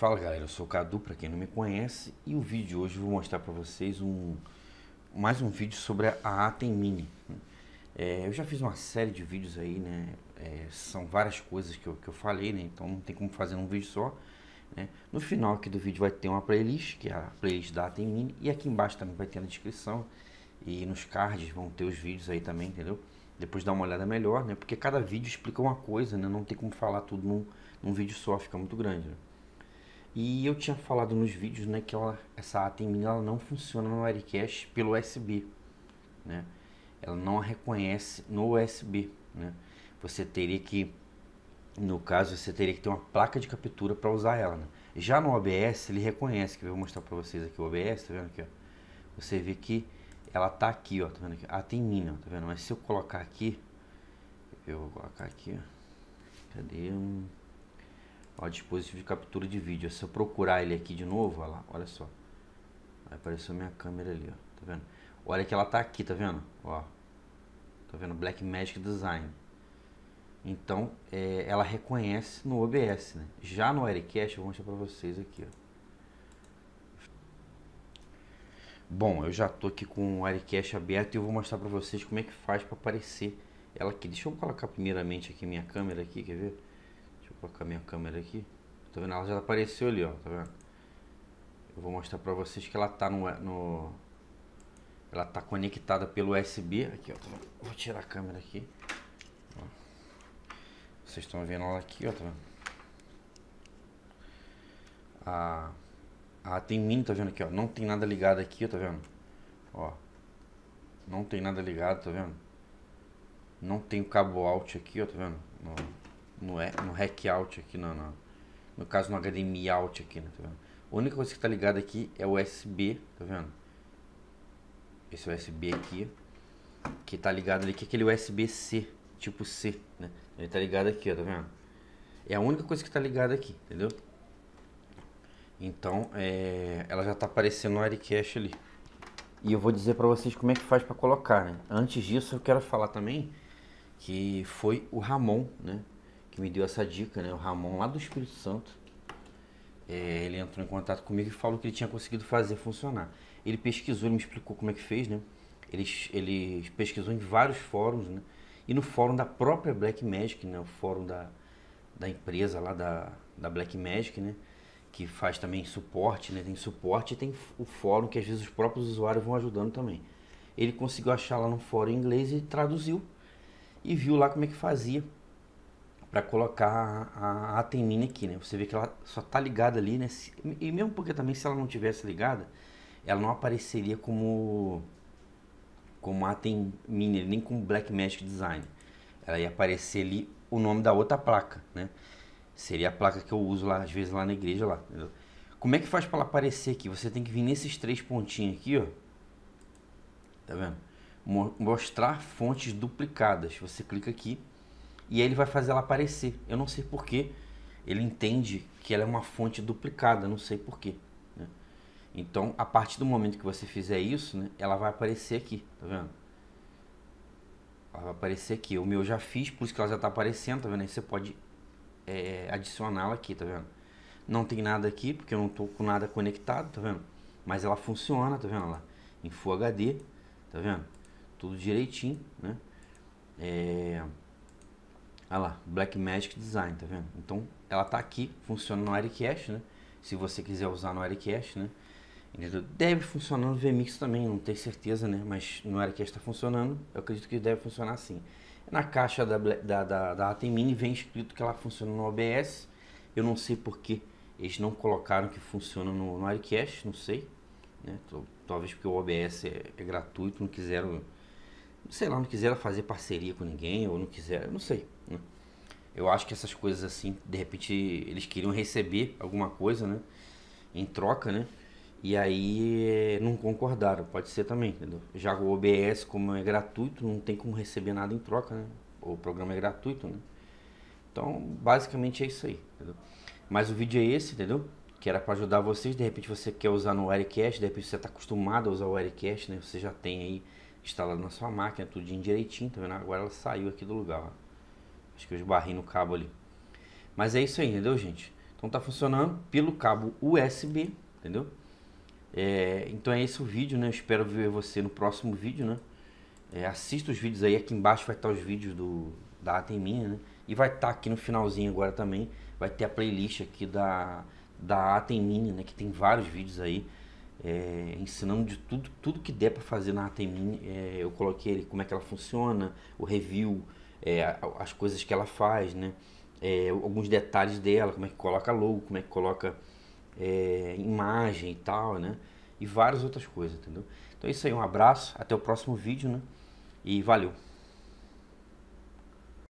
Fala galera, eu sou o Cadu, para quem não me conhece, e o vídeo de hoje eu vou mostrar para vocês um mais um vídeo sobre a Atem Mini. É, eu já fiz uma série de vídeos aí, né? É, são várias coisas que eu, que eu falei, né? Então não tem como fazer num vídeo só. Né? No final aqui do vídeo vai ter uma playlist, que é a playlist da Atem Mini, e aqui embaixo também vai ter na descrição e nos cards vão ter os vídeos aí também, entendeu? Depois dá uma olhada melhor, né? Porque cada vídeo explica uma coisa, né? Não tem como falar tudo num, num vídeo só, fica muito grande, né? E eu tinha falado nos vídeos, né, que ela, essa ata ela não funciona no Aircast pelo USB, né? Ela não a reconhece no USB, né? Você teria que no caso você teria que ter uma placa de captura para usar ela, né? Já no OBS ele reconhece, que eu vou mostrar para vocês aqui o OBS, tá vendo aqui, ó? Você vê que ela tá aqui, ó, tá vendo aqui? Ah, ó, tá vendo? Mas se eu colocar aqui, eu vou colocar aqui, ó. Cadê um Ó, dispositivo de captura de vídeo. Se eu procurar ele aqui de novo, olha lá, olha só. Aí apareceu minha câmera ali, ó. Tá vendo? Olha que ela tá aqui, tá vendo? Ó. Tá vendo? Blackmagic Design. Então, é, ela reconhece no OBS, né? Já no Aircast, eu vou mostrar para vocês aqui, ó. Bom, eu já tô aqui com o Aircast aberto e eu vou mostrar para vocês como é que faz para aparecer ela aqui. Deixa eu colocar primeiramente aqui minha câmera aqui, quer ver? colocar minha câmera aqui. Tá vendo? Ela já apareceu ali, ó. Tá vendo? Eu vou mostrar pra vocês que ela tá no... no ela tá conectada pelo USB. Aqui, ó. Tá vendo? Vou tirar a câmera aqui. Ó. Vocês estão vendo ela aqui, ó. Tá vendo? Ah, Ah, tem mini, tá vendo aqui, ó. Não tem nada ligado aqui, ó, tá vendo? Ó. Não tem nada ligado, tá vendo? Não tem o cabo out aqui, ó, tá vendo? no, no hack out aqui, no, no, no caso no HDMI out aqui, né, tá vendo? A única coisa que está ligada aqui é o USB, tá vendo? Esse USB aqui, que está ligado ali, que é aquele USB-C, tipo C, né? Ele está ligado aqui, ó, tá vendo? É a única coisa que está ligada aqui, entendeu? Então, é, ela já está aparecendo no Aricash ali. E eu vou dizer para vocês como é que faz para colocar, né? Antes disso, eu quero falar também que foi o Ramon, né? que me deu essa dica, né? O Ramon lá do Espírito Santo. É, ele entrou em contato comigo e falou que ele tinha conseguido fazer funcionar. Ele pesquisou, ele me explicou como é que fez, né? Ele, ele pesquisou em vários fóruns, né? E no fórum da própria Black Magic, né? O fórum da, da empresa lá da, da Black Magic, né? Que faz também suporte, né? Tem suporte e tem o fórum que às vezes os próprios usuários vão ajudando também. Ele conseguiu achar lá no fórum em inglês e traduziu. E viu lá como é que fazia para colocar a, Atemine aqui, né? Você vê que ela só tá ligada ali, né? E mesmo porque também se ela não tivesse ligada, ela não apareceria como como Atemine nem como Black Magic Design. Ela ia aparecer ali o nome da outra placa, né? Seria a placa que eu uso lá às vezes lá na igreja lá. Entendeu? Como é que faz para ela aparecer aqui? Você tem que vir nesses três pontinhos aqui, ó. Tá vendo? Mostrar fontes duplicadas. Você clica aqui e ele vai fazer ela aparecer. Eu não sei porquê. Ele entende que ela é uma fonte duplicada, não sei porquê. Né? Então, a partir do momento que você fizer isso, né, ela vai aparecer aqui, tá vendo? Ela vai aparecer aqui. O meu eu já fiz, por isso que ela já está aparecendo, tá vendo? Aí você pode é, adicioná-la aqui, tá vendo? Não tem nada aqui, porque eu não estou com nada conectado, tá vendo? Mas ela funciona, tá vendo lá? Em Full HD, tá vendo? Tudo direitinho, né? É, Olha ah lá, Black Magic Design, tá vendo? Então ela tá aqui, funciona no Aircast, né? Se você quiser usar no Aircast, né? Deve funcionar no VMix também, não tenho certeza, né? Mas no Aircast está funcionando, eu acredito que deve funcionar assim. Na caixa da, da, da, da Mini vem escrito que ela funciona no OBS. Eu não sei porque eles não colocaram que funciona no, no Aircast, não sei. Né? Talvez porque o OBS é, é gratuito, não quiseram sei lá, não quiseram fazer parceria com ninguém, ou não quiseram, não sei. Né? Eu acho que essas coisas assim, de repente, eles queriam receber alguma coisa, né? Em troca, né? E aí eh, não concordaram, pode ser também, entendeu? Já o OBS, como é gratuito, não tem como receber nada em troca, né? O programa é gratuito, né? Então, basicamente é isso aí, entendeu? Mas o vídeo é esse, entendeu? que era para ajudar vocês. De repente você quer usar no Wirecast, de repente você está acostumado a usar o Wirecast, né? Você já tem aí instalado na sua máquina, tudinho direitinho, tá vendo? Agora ela saiu aqui do lugar, ó. Acho que eu esbarrei no cabo ali. Mas é isso aí, entendeu, gente? Então tá funcionando pelo cabo USB, entendeu? É, então é esse o vídeo, né? Eu espero ver você no próximo vídeo, né? É, assista os vídeos aí, aqui embaixo vai estar os vídeos do, da Atemia, né? E vai estar tá aqui no finalzinho agora também, vai ter a playlist aqui da, da Atem Mini, né? Que tem vários vídeos aí é, ensinando de tudo, tudo que der para fazer na Atemin. É, eu coloquei ele, como é que ela funciona, o review, é, as coisas que ela faz, né? É, alguns detalhes dela, como é que coloca logo, como é que coloca é, imagem e tal, né? E várias outras coisas, entendeu? Então é isso aí, um abraço, até o próximo vídeo, né? E valeu!